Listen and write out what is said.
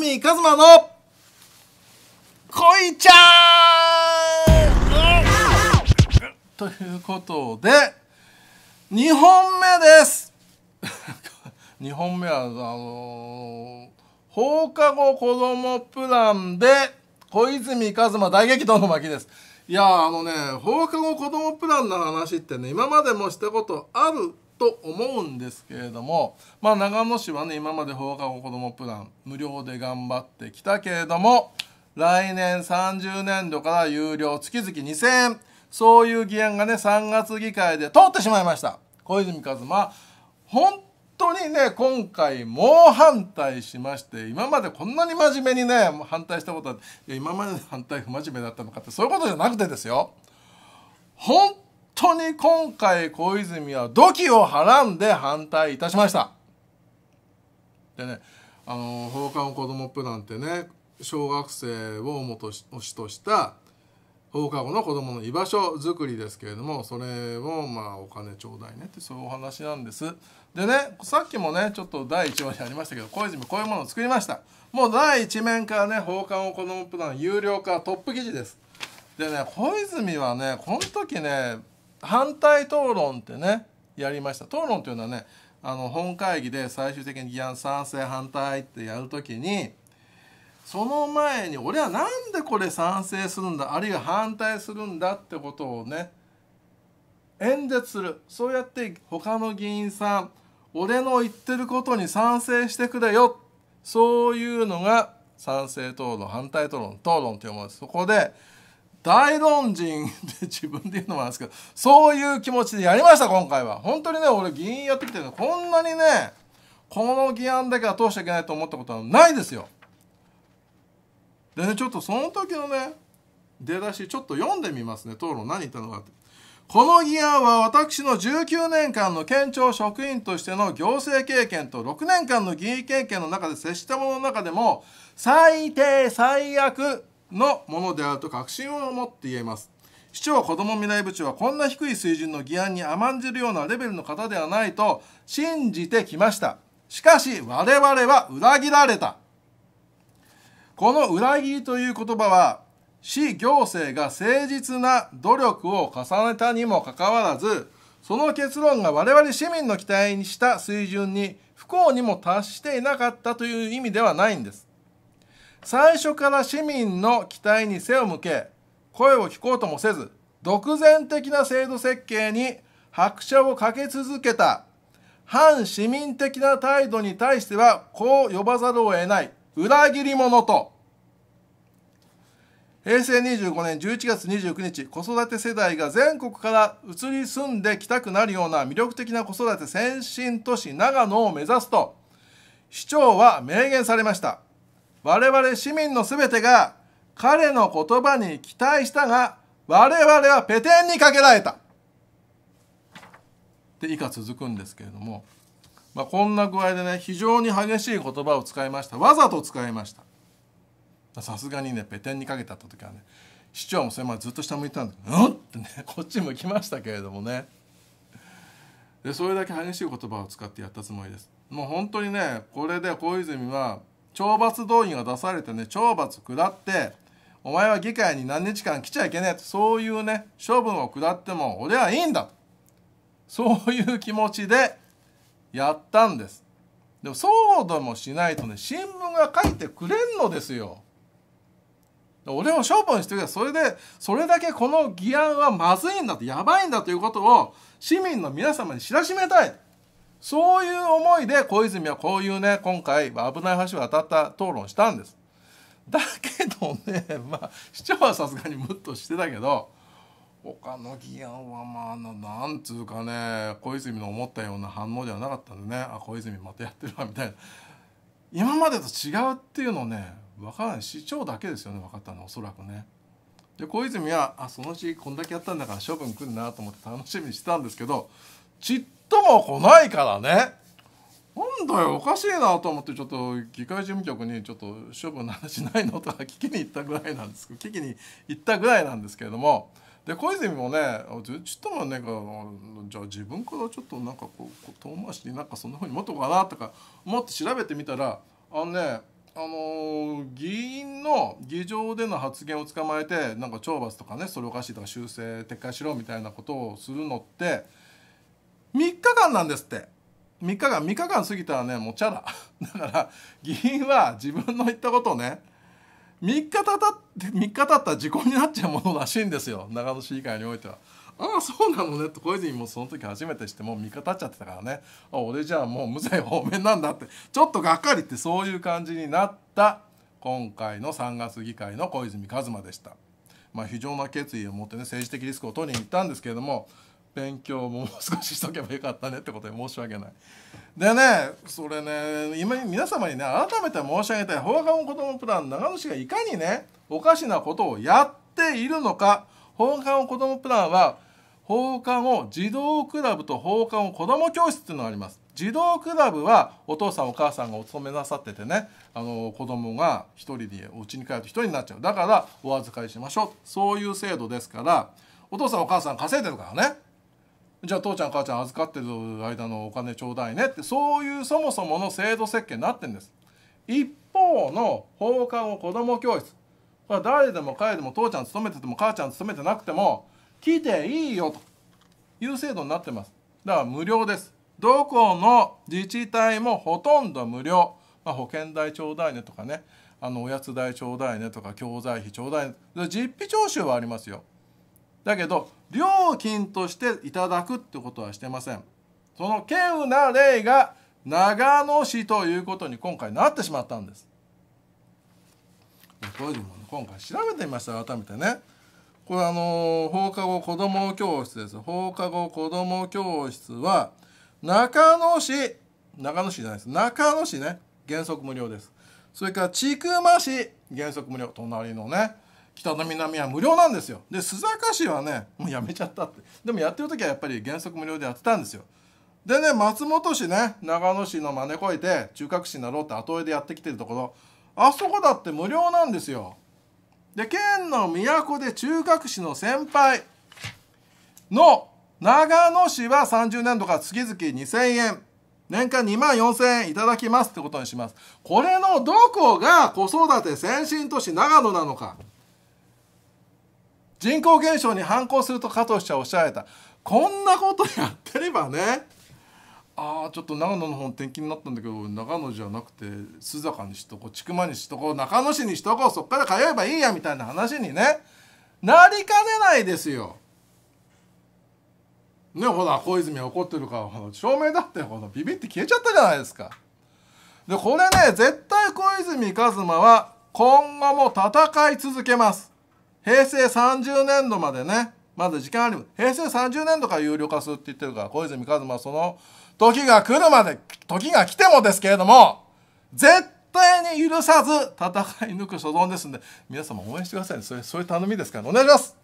泉一馬の恋ちゃんということで2本目です2 本目はあのー、放課後子どもプランで小泉一馬大激闘の巻ですいやあのね放課後子どもプランの話ってね今までもしたことあると思うんですけれども、まあ、長野市はね今まで放課後子どもプラン無料で頑張ってきたけれども来年30年度から有料月々2000円そういう議案がね3月議会で通ってしまいました小泉一馬本当にね今回猛反対しまして今までこんなに真面目にね反対したことはいや今まで反対不真面目だったのかってそういうことじゃなくてですよ本当に今回小泉は土器をはらんで反対いたしましたでねあの放課後子供も部なんてね小学生を主とした放課後の子供の居場所づくりですけれどもそれをまあお金ちょうだいねってそういうお話なんですでねさっきもねちょっと第1話にありましたけど小泉こういうものを作りましたもう第1面からね放課後子供もプラン有料化トップ記事ですでね小泉はねこの時ね反対討論ってねやりました討論というのはねあの本会議で最終的に議案賛成反対ってやるときにその前に俺は何でこれ賛成するんだあるいは反対するんだってことをね演説するそうやって他の議員さん俺の言ってることに賛成してくれよそういうのが賛成討論反対討論討論ていうものです。そこで大論人って自分で言うのもあるんですけどそういう気持ちでやりました今回は本当にね俺議員やってきてるのこんなにねこの議案だけは通しちゃいけないと思ったことはないですよでねちょっとその時のね出だしちょっと読んでみますね討論何言ったのかってこの議案は私の19年間の県庁職員としての行政経験と6年間の議員経験の中で接したものの中でも最低最悪のものであると確信を持って言えます市長子ども未来部長はこんな低い水準の議案に甘んじるようなレベルの方ではないと信じてきましたしかし我々は裏切られたこの裏切りという言葉は市行政が誠実な努力を重ねたにもかかわらずその結論が我々市民の期待にした水準に不幸にも達していなかったという意味ではないんです最初から市民の期待に背を向け声を聞こうともせず独善的な制度設計に拍車をかけ続けた反市民的な態度に対してはこう呼ばざるを得ない裏切り者と平成25年11月29日子育て世代が全国から移り住んできたくなるような魅力的な子育て先進都市長野を目指すと市長は明言されました我々市民の全てが彼の言葉に期待したが我々はペテンにかけられた。で以下続くんですけれども、まあ、こんな具合でね非常に激しい言葉を使いましたわざと使いましたさすがにねペテンにかけた時はね市長もそれまでずっと下向いてたんで「うん?」ってねこっち向きましたけれどもねでそれだけ激しい言葉を使ってやったつもりですもう本当にねこれで小泉は懲罰動員が出されてね懲罰下ってお前は議会に何日間来ちゃいけねえとそういうね処分を下っても俺はいいんだとそういう気持ちでやったんですでもそうでもしないとね新聞が書いてくれんのですよ俺を処分してくれそれでそれだけこの議案はまずいんだとやばいんだということを市民の皆様に知らしめたいそういう思いで小泉はこういうね今回危ない橋を渡った討論したんですだけどねまあ市長はさすがにムッとしてたけど他の議案はまあなんつうかね小泉の思ったような反応ではなかったんでねあ小泉またやってるわみたいな今までと違うっていうのね分からない市長だけですよね分かったのおそらくね。で小泉はあそのうちこんだけやったんだから処分来るなと思って楽しみにしてたんですけどちっとも来ないからねなんだよおかしいなと思ってちょっと議会事務局にちょっと処分の話ないのとか聞きに行ったぐらいなんですけど聞きに行ったぐらいなんですけれどもで小泉もねちっともねじゃあ自分からちょっとなんかこう遠回しになんかそんなふうに持っとこうかなとか思って調べてみたらあのねあの議員の議場での発言を捕まえてなんか懲罰とかねそれおかしいとか修正撤回しろみたいなことをするのって3日間なんですって3日間3日間過ぎたらねもうチャラ だから議員は自分の言ったことをね3日たた3日経ったら時効になっちゃうものらしいんですよ長野市議会においては。ああそうなのねと小泉もその時初めてしてもう3日経っちゃってたからねあ俺じゃあもう無罪方面なんだってちょっとがっかりってそういう感じになった今回の3月議会の小泉一馬でした。まあ、非常な決意を持ってね政治的リスクを取りに行ったんですけれども勉強ももう少ししとけばよかったねってことで申し訳ないでねそれね今皆様にね改めて申し上げたい放課後子どもプラン長野市がいかにねおかしなことをやっているのか放課後子どもプランは放課後児童クラブと放課後子ども教室っていうのがあります児童クラブはお父さんお母さんがお勤めなさっててねあの子供が1人でお家に帰ると1人になっちゃうだからお預かりしましょうそういう制度ですからお父さんお母さん稼いでるからねじゃあ父ちゃん母ちゃん預かってる間のお金ちょうだいねってそういうそもそもの制度設計になってんです一方の放課後子ども教室これ誰でも彼でも父ちゃん勤めてても母ちゃん勤めてなくても来ていいよという制度になってますだから無料ですどこの自治体もほとんど無料、まあ、保険代ちょうだいねとかねあのおやつ代ちょうだいねとか教材費ちょうだいね実費徴収はありますよだけど料金としていただくってことはしてませんその稀有な例が長野市ということに今回なってしまったんですも今回調べてみました改めてねこれあの放課後子ども教室です放課後子ども教室は中野市中野市じゃないです中野市ね原則無料ですそれから千曲市原則無料隣のね北の南は無料なんですよで須坂市はねもうやめちゃったってでもやってる時はやっぱり原則無料でやってたんですよでね松本市ね長野市の真似こえて中核市になろうって後追いでやってきてるところあそこだって無料なんですよで県の都で中核市の先輩の長野市は30年度から月々2000円年間2万4000円いただきますってことにしますこれのどこが子育て先進都市長野なのか人口減少に反抗すると加藤氏はおっしゃられたこんなことやってればねああちょっと長野の方転勤になったんだけど長野じゃなくて須坂にしとこう千曲にしとこう中野市にしとこうそっから通えばいいやみたいな話にねなりかねないですよ。ねほら小泉は怒ってるからほ照明だってほらビビって消えちゃったじゃないですか。でこれね絶対小泉一馬は今後も戦い続けます。平成30年度までねまず時間あり平成30年度から有料化するって言ってるから小泉一馬その時が来るまで時が来てもですけれども絶対に許さず戦い抜く所存ですんで皆様応援してくださいねそれそういう頼みですからお願いします